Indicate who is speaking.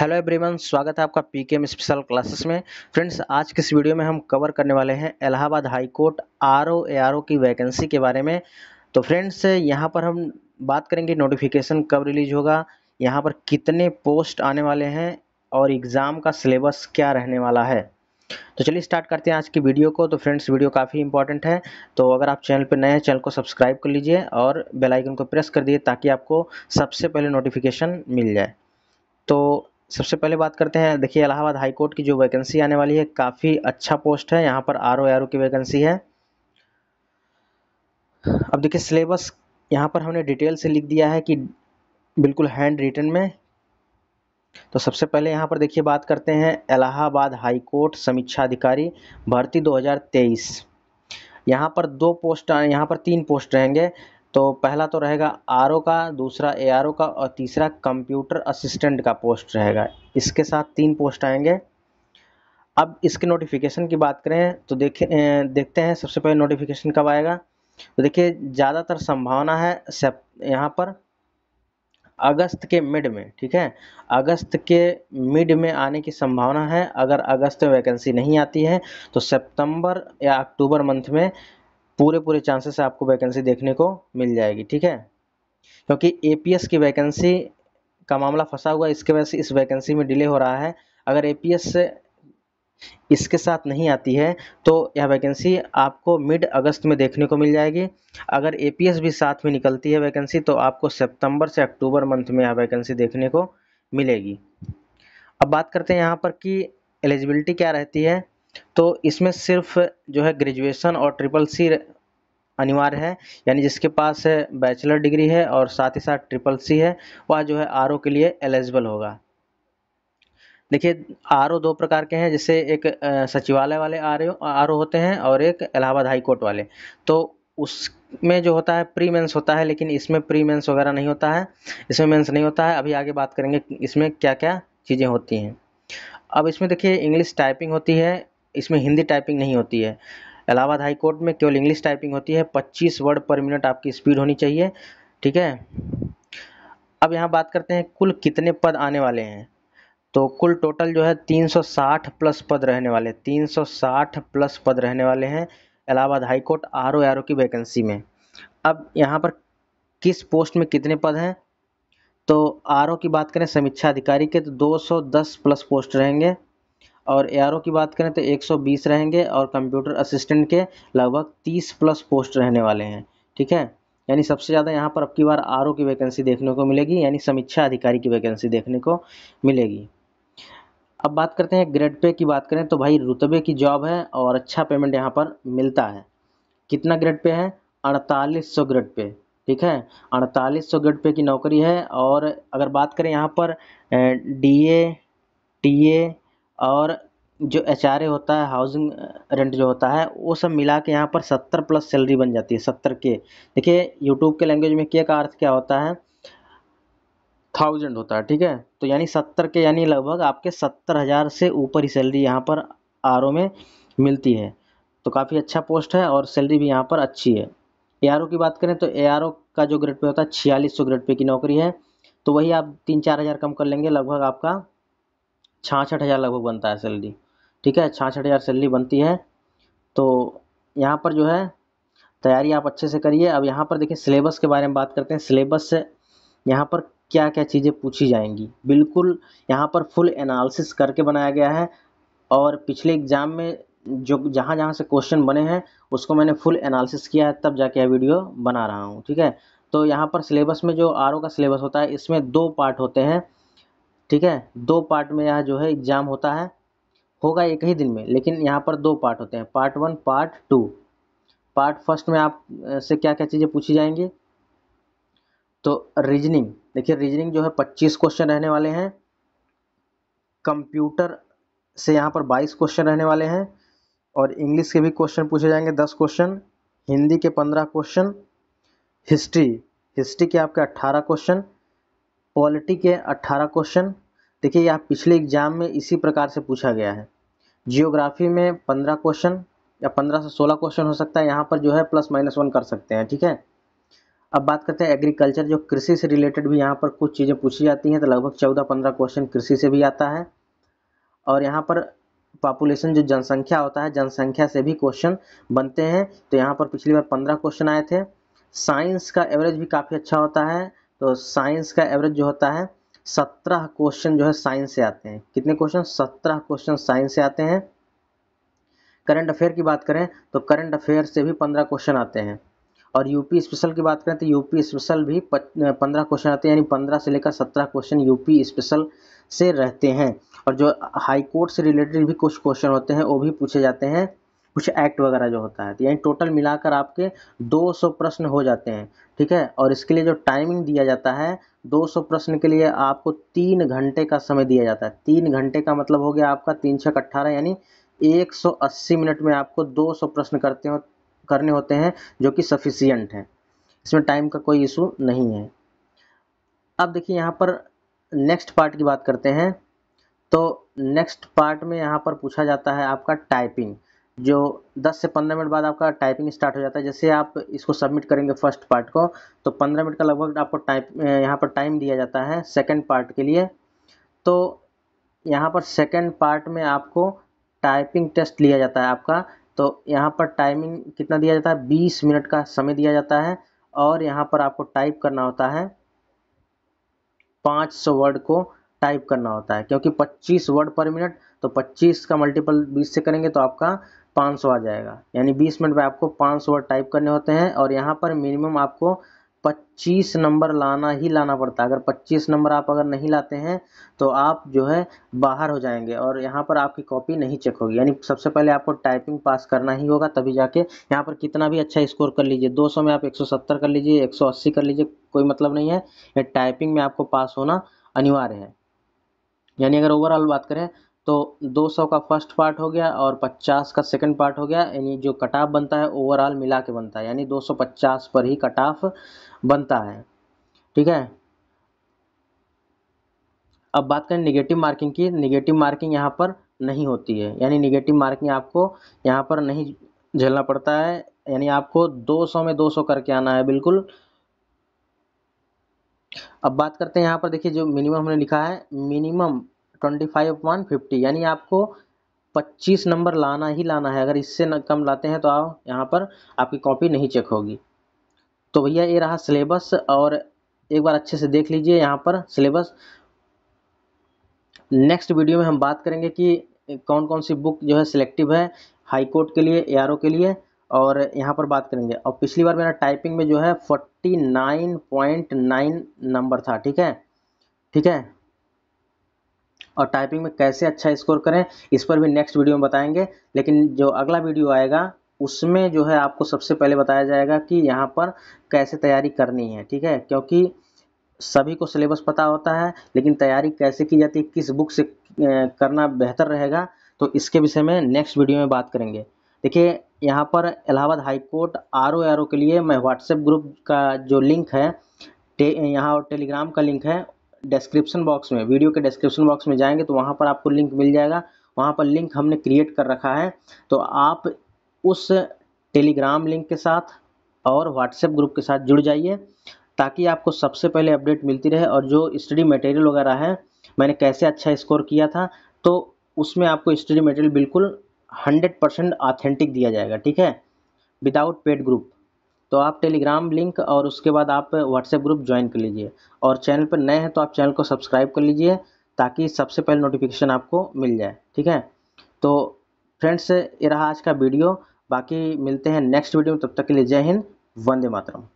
Speaker 1: hello everyone स्वागत है आपका पीकेएम स्पेशल क्लासेस में फ्रेंड्स आज के इस वीडियो में हम कवर करने वाले हैं Allahabad high court R O A R O की वैकेंसी के बारे में तो फ्रेंड्स यहां पर हम बात करेंगे नोटिफिकेशन कब रिलीज होगा यहां पर कितने पोस्ट आने वाले हैं और एग्ज़ाम का सिलेबस क्या रहने वाला है तो चलिए स्टार्ट करते हैं आज की वीडियो को तो फ्रेंड्स वीडियो काफ़ी इंपॉर्टेंट है तो अगर आप चैनल पर नए हैं चैनल को सब्सक्राइब कर लीजिए और बेलाइकन को प्रेस कर दिए ताकि आपको सबसे पहले नोटिफिकेशन मिल जाए तो सबसे पहले बात करते हैं देखिए इलाहाबाद हाई कोर्ट की जो वैकेंसी आने वाली है काफ़ी अच्छा पोस्ट है यहाँ पर आर ओ आर ओ की वैकेंसी है अब देखिए सिलेबस यहाँ पर हमने डिटेल से लिख दिया है कि बिल्कुल हैंड रिटन में तो सबसे पहले यहाँ पर देखिए बात करते हैं इलाहाबाद हाई कोर्ट समीक्षा अधिकारी भर्ती 2023 यहाँ पर दो पोस्ट यहाँ पर तीन पोस्ट रहेंगे तो पहला तो रहेगा आर ओ का दूसरा ए आर ओ का और तीसरा कंप्यूटर असिस्टेंट का पोस्ट रहेगा इसके साथ तीन पोस्ट आएंगे अब इसके नोटिफिकेशन की बात करें तो देखे देखते हैं सबसे पहले नोटिफिकेशन कब आएगा तो देखिए ज़्यादातर संभावना है सेप यहाँ पर अगस्त के मिड में ठीक है अगस्त के मिड में आने की संभावना है अगर अगस्त में वैकेंसी नहीं आती है तो सितंबर या अक्टूबर मंथ में पूरे पूरे चांसेस आपको वैकेंसी देखने को मिल जाएगी ठीक है क्योंकि ए की वैकेंसी का मामला फंसा हुआ इसके वजह से इस वैकेंसी में डिले हो रहा है अगर ए इसके साथ नहीं आती है तो यह वैकेंसी आपको मिड अगस्त में देखने को मिल जाएगी अगर ए भी साथ में निकलती है वैकेंसी तो आपको सितंबर से अक्टूबर मंथ में यह वैकेंसी देखने को मिलेगी अब बात करते हैं यहाँ पर कि एलिजिबिलिटी क्या रहती है तो इसमें सिर्फ जो है ग्रेजुएशन और ट्रिपल सी अनिवार्य है यानी जिसके पास है बैचलर डिग्री है और साथ ही साथ ट्रिपल सी है वह जो है आर के लिए एलिजिबल होगा देखिए आर दो प्रकार के हैं जैसे एक सचिवालय वाले आर ओ होते हैं और एक इलाहाबाद हाई कोर्ट वाले तो उसमें जो होता है प्री मेंस होता है लेकिन इसमें प्री मेंस वगैरह नहीं होता है इसमें मेंस नहीं होता है अभी आगे बात करेंगे इसमें क्या क्या चीज़ें होती हैं अब इसमें देखिए इंग्लिश टाइपिंग होती है इसमें हिंदी टाइपिंग नहीं होती है इलाहाबाद हाई कोर्ट में केवल इंग्लिश टाइपिंग होती है पच्चीस वर्ड पर मिनट आपकी स्पीड होनी चाहिए ठीक है अब यहाँ बात करते हैं कुल कितने पद आने वाले हैं तो कुल टोटल जो है 360 प्लस पद रहने वाले 360 प्लस पद रहने वाले हैं Allahabad high court R O R O की वैकेंसी में अब यहाँ पर किस पोस्ट में कितने पद हैं तो आर की बात करें समीक्षा अधिकारी के तो दस प्लस पोस्ट रहेंगे और ए की बात करें तो 120 रहेंगे और कंप्यूटर असिस्टेंट के लगभग 30 प्लस पोस्ट रहने वाले हैं ठीक है यानी सबसे ज़्यादा यहाँ पर अब की बार आर की वैकेंसी देखने को मिलेगी यानी समीक्षा अधिकारी की वैकेंसी देखने को मिलेगी अब बात करते हैं ग्रेड पे की बात करें तो भाई रुतबे की जॉब है और अच्छा पेमेंट यहाँ पर मिलता है कितना ग्रेड पे है अड़तालीस सौ ग्रेड पे ठीक है अड़तालीस सौ ग्रेड पे की नौकरी है और अगर बात करें यहाँ पर डी ए टी ए और जो एच आर ए होता है हाउसिंग रेंट uh, जो होता है वो सब मिला के यहाँ पर सत्तर प्लस सैलरी बन जाती है सत्तर के देखिए यूट्यूब के लैंग्वेज में के का अर्थ क्या होता है थाउजेंड होता है ठीक है तो यानी सत्तर के यानी लगभग आपके सत्तर हज़ार से ऊपर ही सैलरी यहाँ पर आर में मिलती है तो काफ़ी अच्छा पोस्ट है और सैलरी भी यहाँ पर अच्छी है ए की बात करें तो ए का जो ग्रेड पे होता है छियालीस सौ ग्रेड पे की नौकरी है तो वही आप तीन चार हज़ार कम कर लेंगे लगभग आपका छाछठ हज़ार लगभग बनता है सैलरी ठीक है छाछठ हज़ार सैलरी बनती है तो यहाँ पर जो है तैयारी आप अच्छे से करिए अब यहाँ पर देखिए सिलेबस के बारे में बात करते हैं सिलेबस से यहाँ पर क्या क्या चीज़ें पूछी जाएंगी बिल्कुल यहाँ पर फुल एनालिसिस करके बनाया गया है और पिछले एग्ज़ाम में जो जहाँ जहाँ से क्वेश्चन बने हैं उसको मैंने फुल एनालिसिस किया है तब जाके यह वीडियो बना रहा हूँ ठीक है तो यहाँ पर सिलेबस में जो आर का सिलेबस होता है इसमें दो पार्ट होते हैं ठीक है दो पार्ट में यहाँ जो है एग्ज़ाम होता है होगा एक ही दिन में लेकिन यहाँ पर दो पार्ट होते हैं part one part two part first में आप से क्या क्या चीज़ें पूछी जाएंगी तो रीजनिंग देखिए रीजनिंग जो है पच्चीस क्वेश्चन रहने वाले हैं कंप्यूटर से यहाँ पर बाईस क्वेश्चन रहने वाले हैं और इंग्लिश के भी क्वेश्चन पूछे जाएंगे दस क्वेश्चन हिंदी के पंद्रह क्वेश्चन हिस्ट्री हिस्ट्री के आपके अट्ठारह क्वेश्चन पॉलिटी के अट्ठारह क्वेश्चन देखिए यह पिछले एग्जाम में इसी प्रकार से पूछा गया है जियोग्राफी में पंद्रह क्वेश्चन या पंद्रह से सोलह क्वेश्चन हो सकता है यहाँ पर जो है प्लस माइनस वन कर सकते हैं ठीक है अब बात करते हैं एग्रीकल्चर जो कृषि से रिलेटेड भी यहाँ पर कुछ चीज़ें पूछी जाती हैं तो लगभग चौदह पंद्रह क्वेश्चन कृषि से भी आता है और यहाँ पर पॉपुलेशन जो जनसंख्या होता है जनसंख्या से भी क्वेश्चन बनते हैं तो यहाँ पर पिछली बार पंद्रह क्वेश्चन आए थे साइंस का एवरेज भी काफ़ी अच्छा होता है तो साइंस का एवरेज जो होता है सत्रह क्वेश्चन जो है साइंस से आते हैं कितने क्वेश्चन सत्रह क्वेश्चन साइंस से आते हैं करंट अफेयर की बात करें तो करंट अफेयर से भी पंद्रह क्वेश्चन आते हैं और यूपी स्पेशल की बात करें तो यूपी स्पेशल भी पंद्रह क्वेश्चन आते हैं यानी पंद्रह से लेकर सत्रह क्वेश्चन यूपी स्पेशल से रहते हैं और जो हाई कोर्ट से रिलेटेड भी कुछ क्वेश्चन होते हैं वो भी पूछे जाते हैं कुछ एक्ट वगैरह जो होता है तो यानी टोटल मिलाकर आपके 200 प्रश्न हो जाते हैं ठीक है और इसके लिए जो टाइमिंग दिया जाता है 200 प्रश्न के लिए आपको तीन घंटे का समय दिया जाता है तीन घंटे का मतलब हो गया आपका तीन छः अट्ठारह यानी 180 मिनट में आपको 200 प्रश्न करते हो करने होते हैं जो कि सफिशियंट हैं इसमें टाइम का कोई इशू नहीं है अब देखिए यहाँ पर नेक्स्ट पार्ट की बात करते हैं तो नेक्स्ट पार्ट में यहाँ पर पूछा जाता है आपका टाइपिंग जो 10 से 15 मिनट बाद आपका टाइपिंग स्टार्ट हो जाता है जैसे आप इसको सबमिट करेंगे फर्स्ट पार्ट को तो 15 मिनट का लगभग आपको टाइप यहाँ पर टाइम दिया जाता है सेकंड पार्ट के लिए तो यहाँ पर सेकंड पार्ट में आपको टाइपिंग टेस्ट लिया जाता है आपका तो यहाँ पर टाइमिंग कितना दिया जाता है बीस मिनट का समय दिया जाता है और यहाँ पर आपको टाइप करना होता है पाँच सौ वर्ड को टाइप करना होता है क्योंकि पच्चीस वर्ड पर मिनट तो पच्चीस का मल्टीपल बीस से करेंगे तो आपका पाँच सौ आ जाएगा यानी बीस मिनट में आपको पाँच सौ वर्ड टाइप करने होते हैं और यहाँ पर मिनिमम आपको पच्चीस नंबर लाना ही लाना पड़ता है अगर पच्चीस नंबर आप अगर नहीं लाते हैं तो आप जो है बाहर हो जाएंगे और यहाँ पर आपकी कॉपी नहीं चेक होगी यानी सबसे पहले आपको टाइपिंग पास करना ही होगा तभी जाके यहाँ पर कितना भी अच्छा स्कोर कर लीजिए 200 में आप 170 कर लीजिए 180 कर लीजिए कोई मतलब नहीं है ये टाइपिंग में आपको पास होना अनिवार्य है यानी अगर ओवरऑल बात करें तो दो सौ का फर्स्ट पार्ट हो गया और पचास का सेकंड पार्ट हो गया यानी जो कट ऑफ बनता है ओवरऑल मिला के बनता है यानी दो सौ पचास पर ही कट ऑफ बनता है ठीक है अब बात करें निगेटिव मार्किंग की निगेटिव मार्किंग यहाँ पर नहीं होती है यानी निगेटिव मार्किंग आपको यहाँ पर नहीं झेलना पड़ता है यानी आपको 200 में 200 करके आना है बिल्कुल अब बात करते हैं यहाँ पर देखिए जो मिनिमम हमने लिखा है minimum twenty five one fifty यानी आपको पच्चीस नंबर लाना ही लाना है अगर इससे कम लाते हैं तो आप यहाँ पर आपकी कॉपी नहीं चेक होगी तो भैया ये रहा सिलेबस और एक बार अच्छे से देख लीजिए यहाँ पर सिलेबस नेक्स्ट वीडियो में हम बात करेंगे कि कौन कौन सी बुक जो है सिलेक्टिव है हाई कोर्ट के लिए ए के लिए और यहाँ पर बात करेंगे और पिछली बार मेरा टाइपिंग में जो है forty nine point nine number था ठीक है ठीक है और टाइपिंग में कैसे अच्छा स्कोर करें इस पर भी नेक्स्ट वीडियो में बताएंगे लेकिन जो अगला वीडियो आएगा उसमें जो है आपको सबसे पहले बताया जाएगा कि यहाँ पर कैसे तैयारी करनी है ठीक है क्योंकि सभी को सिलेबस पता होता है लेकिन तैयारी कैसे की जाती है किस बुक से करना बेहतर रहेगा तो इसके विषय में नेक्स्ट वीडियो में बात करेंगे देखिए यहाँ पर Allahabad high court R O के लिए मैं व्हाट्सएप ग्रुप का जो लिंक है यहाँ और टेलीग्राम का लिंक है डिस्क्रिप्शन बॉक्स में वीडियो के डिस्क्रिप्शन बॉक्स में जाएंगे तो वहाँ पर आपको लिंक मिल जाएगा वहाँ पर लिंक हमने क्रिएट कर रखा है तो आप उस टेलीग्राम लिंक के साथ और व्हाट्सएप ग्रुप के साथ जुड़ जाइए ताकि आपको सबसे पहले अपडेट मिलती रहे और जो स्टडी मटेरियल वगैरह है मैंने कैसे अच्छा स्कोर किया था तो उसमें आपको स्टडी मटेरियल बिल्कुल हंड्रेड परसेंट ऑथेंटिक दिया जाएगा ठीक है विदाउट पेड ग्रुप तो आप टेलीग्राम लिंक और उसके बाद आप व्हाट्सएप ग्रुप ज्वाइन कर लीजिए और चैनल पर नए हैं तो आप चैनल को सब्सक्राइब कर लीजिए ताकि सबसे पहले नोटिफिकेशन आपको मिल जाए ठीक है तो फ्रेंड्स ये रहा आज का वीडियो बाकी मिलते हैं नेक्स्ट वीडियो में तब तक के लिए जय हिंद वंदे मातरम